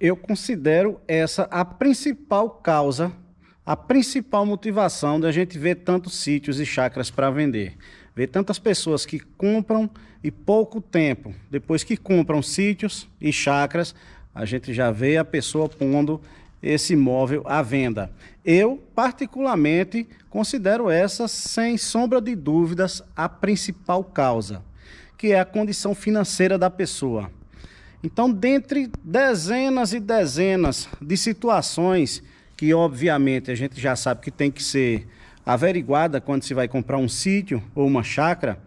eu considero essa a principal causa, a principal motivação da gente ver tantos sítios e chacras para vender. Ver tantas pessoas que compram e pouco tempo depois que compram sítios e chacras, a gente já vê a pessoa pondo esse imóvel à venda. Eu, particularmente, considero essa, sem sombra de dúvidas, a principal causa, que é a condição financeira da pessoa. Então, dentre dezenas e dezenas de situações que, obviamente, a gente já sabe que tem que ser averiguada quando se vai comprar um sítio ou uma chácara,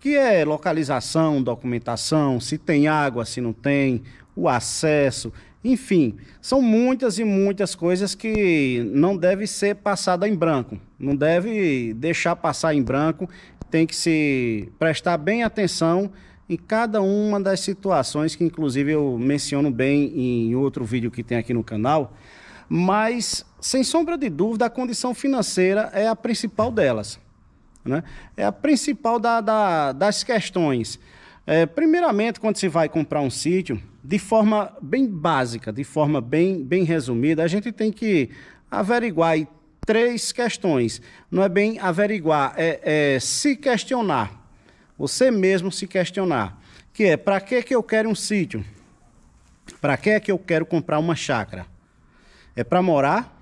que é localização, documentação, se tem água, se não tem, o acesso, enfim, são muitas e muitas coisas que não deve ser passada em branco, não deve deixar passar em branco, tem que se prestar bem atenção em cada uma das situações que, inclusive, eu menciono bem em outro vídeo que tem aqui no canal. Mas, sem sombra de dúvida, a condição financeira é a principal delas. Né? É a principal da, da, das questões. É, primeiramente, quando se vai comprar um sítio, de forma bem básica, de forma bem, bem resumida, a gente tem que averiguar três questões. Não é bem averiguar, é, é se questionar você mesmo se questionar, que é para que que eu quero um sítio? Para que que eu quero comprar uma chácara? É para morar?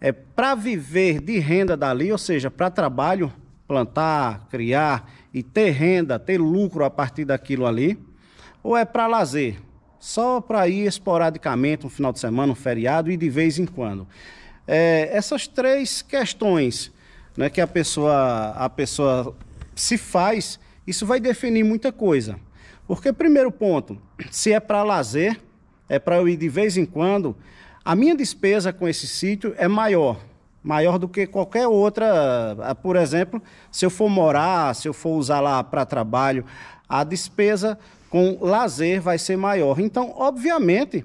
É para viver de renda dali, ou seja, para trabalho, plantar, criar e ter renda, ter lucro a partir daquilo ali? Ou é para lazer? Só para ir esporadicamente um final de semana, um feriado e de vez em quando. É, essas três questões né, que a pessoa, a pessoa se faz isso vai definir muita coisa. Porque, primeiro ponto, se é para lazer, é para eu ir de vez em quando, a minha despesa com esse sítio é maior. Maior do que qualquer outra. Ah, por exemplo, se eu for morar, se eu for usar lá para trabalho, a despesa com lazer vai ser maior. Então, obviamente,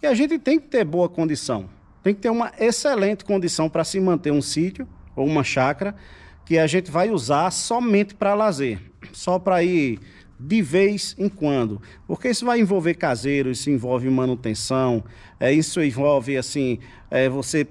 que a gente tem que ter boa condição. Tem que ter uma excelente condição para se manter um sítio ou uma chácara que a gente vai usar somente para lazer só para ir de vez em quando, porque isso vai envolver caseiros, isso envolve manutenção, é, isso envolve assim é, você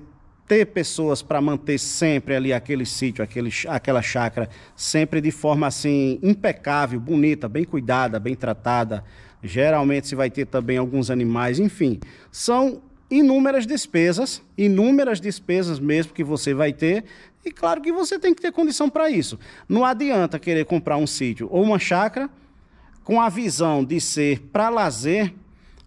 ter pessoas para manter sempre ali aquele sítio, aquele, aquela chácara, sempre de forma assim impecável, bonita, bem cuidada, bem tratada. Geralmente se vai ter também alguns animais, enfim, são inúmeras despesas, inúmeras despesas mesmo que você vai ter. E claro que você tem que ter condição para isso. Não adianta querer comprar um sítio ou uma chácara com a visão de ser para lazer,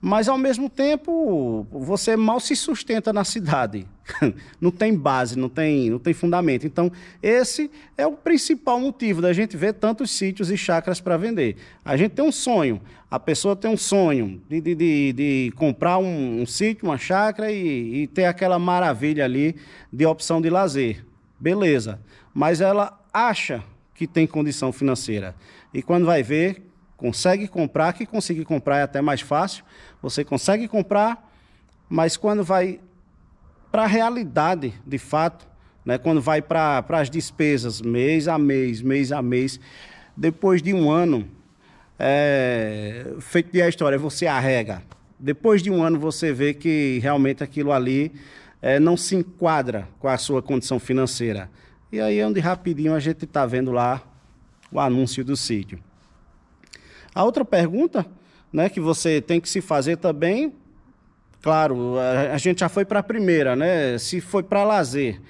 mas ao mesmo tempo você mal se sustenta na cidade. não tem base, não tem, não tem fundamento. Então, esse é o principal motivo da gente ver tantos sítios e chacras para vender. A gente tem um sonho, a pessoa tem um sonho de, de, de, de comprar um, um, sítio, uma chácara e, e ter aquela maravilha ali de opção de lazer. Beleza. Mas ela acha que tem condição financeira. E quando vai ver, consegue comprar, que conseguir comprar é até mais fácil. Você consegue comprar, mas quando vai para a realidade, de fato, né? quando vai para as despesas mês a mês, mês a mês, depois de um ano, é, feito de a história, você arrega. Depois de um ano você vê que realmente aquilo ali é, não se enquadra com a sua condição financeira. E aí é onde rapidinho a gente está vendo lá o anúncio do sítio. A outra pergunta né, que você tem que se fazer também Claro, a, a gente já foi para a primeira, né? Se foi para lazer,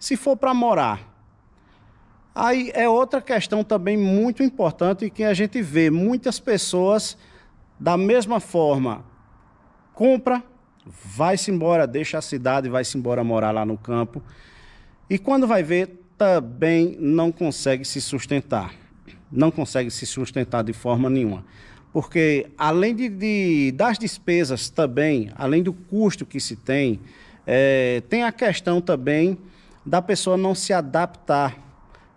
se for para morar. Aí é outra questão também muito importante que a gente vê muitas pessoas da mesma forma compra, vai-se embora, deixa a cidade, vai-se embora morar lá no campo. E quando vai ver, também não consegue se sustentar. Não consegue se sustentar de forma nenhuma porque além de, de, das despesas também, além do custo que se tem, é, tem a questão também da pessoa não se adaptar.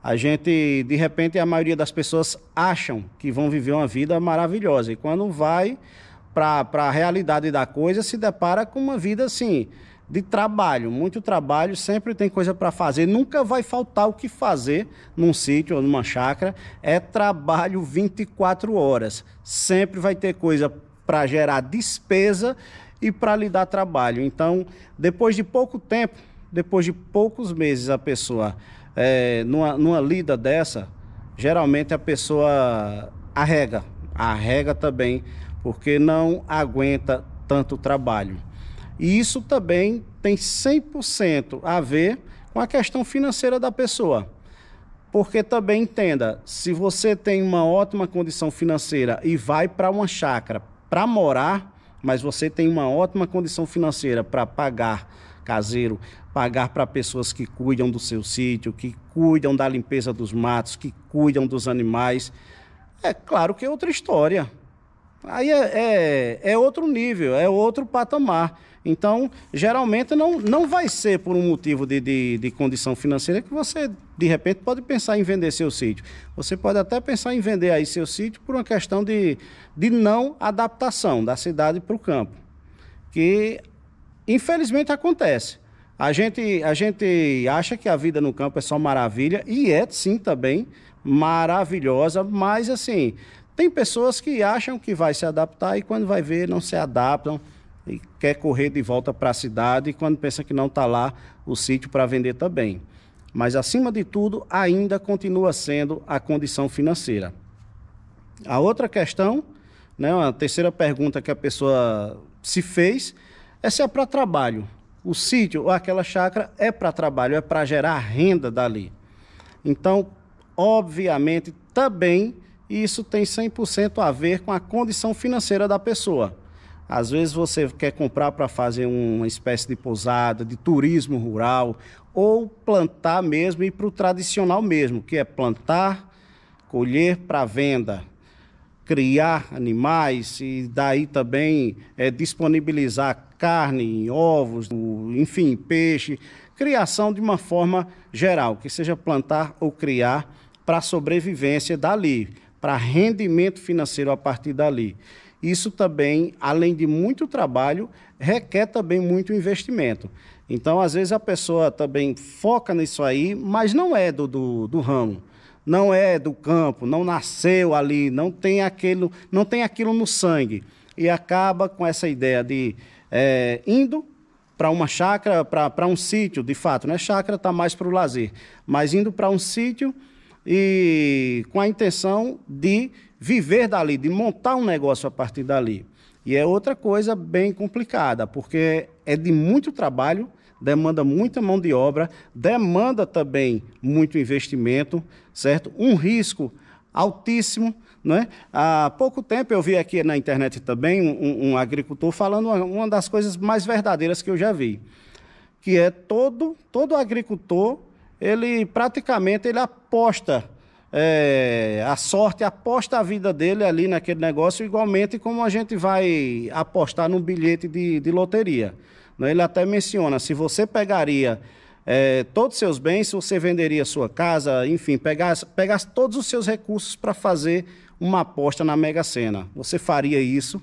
A gente, de repente, a maioria das pessoas acham que vão viver uma vida maravilhosa e quando vai para a realidade da coisa, se depara com uma vida assim de trabalho, muito trabalho, sempre tem coisa para fazer, nunca vai faltar o que fazer num sítio ou numa chácara, é trabalho 24 horas, sempre vai ter coisa para gerar despesa e para lhe dar trabalho. Então, depois de pouco tempo, depois de poucos meses, a pessoa, é, numa, numa lida dessa, geralmente a pessoa arrega, arrega também, porque não aguenta tanto trabalho. E isso também tem 100% a ver com a questão financeira da pessoa. Porque também entenda, se você tem uma ótima condição financeira e vai para uma chácara para morar, mas você tem uma ótima condição financeira para pagar caseiro, pagar para pessoas que cuidam do seu sítio, que cuidam da limpeza dos matos, que cuidam dos animais, é claro que é outra história. Aí é, é, é outro nível, é outro patamar. Então, geralmente não, não vai ser por um motivo de, de, de, condição financeira que você, de repente, pode pensar em vender seu sítio. Você pode até pensar em vender aí seu sítio por uma questão de, de não adaptação da cidade para o campo, que infelizmente acontece. A gente, a gente acha que a vida no campo é só maravilha, e é sim também maravilhosa, mas assim, tem pessoas que acham que vai se adaptar e quando vai ver não se adaptam e quer correr de volta para a cidade quando pensa que não está lá o sítio para vender também. Mas, acima de tudo, ainda continua sendo a condição financeira. A outra questão, né, a terceira pergunta que a pessoa se fez, é se é para trabalho. O sítio ou aquela chácara é para trabalho, é para gerar renda dali. Então, obviamente, também isso tem 100% a ver com a condição financeira da pessoa. Às vezes você quer comprar para fazer uma espécie de pousada, de turismo rural, ou plantar mesmo e para o tradicional mesmo, que é plantar, colher para venda, criar animais e daí também é, disponibilizar carne, ovos, enfim, peixe, criação de uma forma geral, que seja plantar ou criar para sobrevivência dali, para rendimento financeiro a partir dali isso também, além de muito trabalho, requer também muito investimento. Então, às vezes, a pessoa também foca nisso aí, mas não é do, do, do ramo, não é do campo, não nasceu ali, não tem aquilo, não tem aquilo no sangue. E acaba com essa ideia de é, indo para uma chácara, para um sítio, de fato, né? Chácara está mais para o lazer, mas indo para um sítio e com a intenção de viver dali, de montar um negócio a partir dali. E é outra coisa bem complicada, porque é de muito trabalho, demanda muita mão de obra, demanda também muito investimento, certo? Um risco altíssimo. Né? Há pouco tempo eu vi aqui na internet também um, um agricultor falando uma, uma, das coisas mais verdadeiras que eu já vi, que é todo, todo agricultor, ele praticamente ele aposta é, a sorte aposta a vida dele ali naquele negócio, igualmente como a gente vai apostar num bilhete de, de loteria. Né? Ele até menciona: se você pegaria é, todos os seus bens, se você venderia sua casa, enfim, pegasse, pegasse todos os seus recursos para fazer uma aposta na Mega Sena, você faria isso?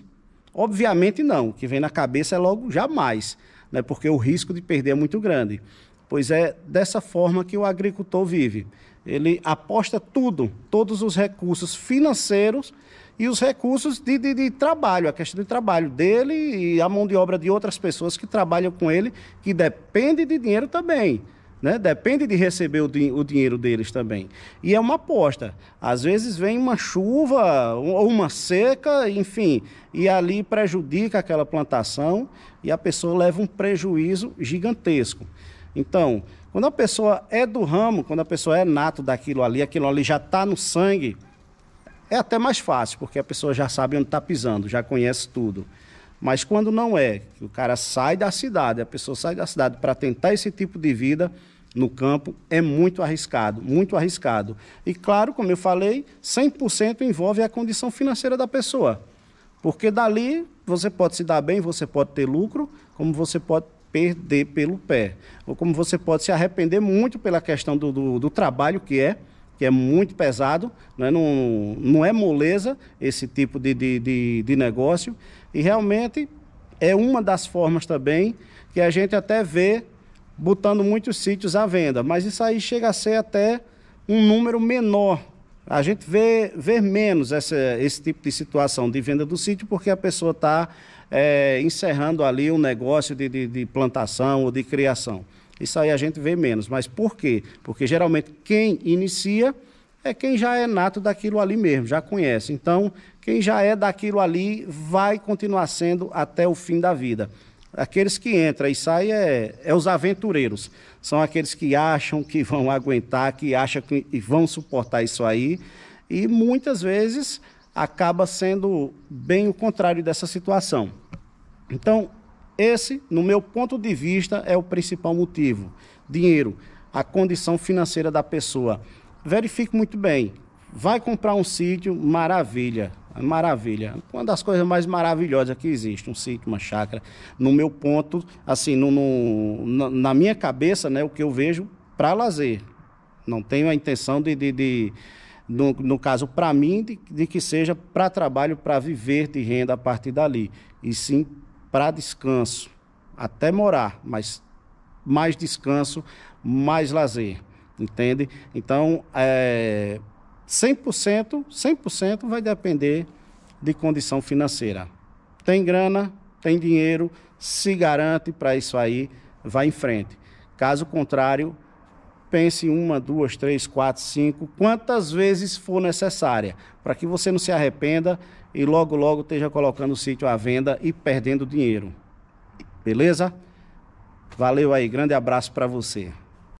Obviamente não. O que vem na cabeça é logo jamais, né? porque o risco de perder é muito grande. Pois é dessa forma que o agricultor vive. Ele aposta tudo, todos os recursos financeiros e os recursos de, de, de, trabalho, a questão de trabalho dele e a mão de obra de outras pessoas que trabalham com ele, que depende de dinheiro também. Né? Depende de receber o, di o dinheiro deles também. E é uma aposta. Às vezes vem uma chuva ou uma seca, enfim, e ali prejudica aquela plantação e a pessoa leva um prejuízo gigantesco. Então, quando a pessoa é do ramo, quando a pessoa é nato daquilo ali, aquilo ali já está no sangue, é até mais fácil, porque a pessoa já sabe onde está pisando, já conhece tudo. Mas quando não é, o cara sai da cidade, a pessoa sai da cidade para tentar esse tipo de vida no campo, é muito arriscado, muito arriscado. E claro, como eu falei, 100% envolve a condição financeira da pessoa. Porque dali você pode se dar bem, você pode ter lucro, como você pode perder pelo pé, ou como você pode se arrepender muito pela questão do, do, do trabalho que é, que é muito pesado, né? não, não é moleza esse tipo de, de, de, de negócio, e realmente é uma das formas também que a gente até vê botando muitos sítios à venda, mas isso aí chega a ser até um número menor. A gente vê, vê menos essa, esse tipo de situação de venda do sítio porque a pessoa está é, encerrando ali um negócio de, de, de plantação ou de criação. Isso aí a gente vê menos. Mas por quê? Porque geralmente quem inicia é quem já é nato daquilo ali mesmo, já conhece. Então, quem já é daquilo ali vai continuar sendo até o fim da vida. Aqueles que entram e saem é, é os aventureiros. São aqueles que acham que vão aguentar, que acham que vão suportar isso aí. E muitas vezes acaba sendo bem o contrário dessa situação. Então, esse, no meu ponto de vista, é o principal motivo. Dinheiro, a condição financeira da pessoa. Verifique muito bem. Vai comprar um sítio, maravilha, maravilha. Uma das coisas mais maravilhosas que existe, um sítio, uma chácara. No meu ponto, assim, no, no, na, minha cabeça, né, o que eu vejo para lazer. Não tenho a intenção de, de, de no, no caso, para mim, de, de, que seja para trabalho, para viver de renda a partir dali, e sim para descanso, até morar, mas mais descanso, mais lazer, entende? Então, é, 100%, 100% vai depender de condição financeira. Tem grana, tem dinheiro, se garante para isso aí, vai em frente. Caso contrário, pense uma, duas, três, quatro, cinco, quantas vezes for necessária, para que você não se arrependa e logo, logo esteja colocando o sítio à venda e perdendo dinheiro. Beleza? Valeu aí, grande abraço para você.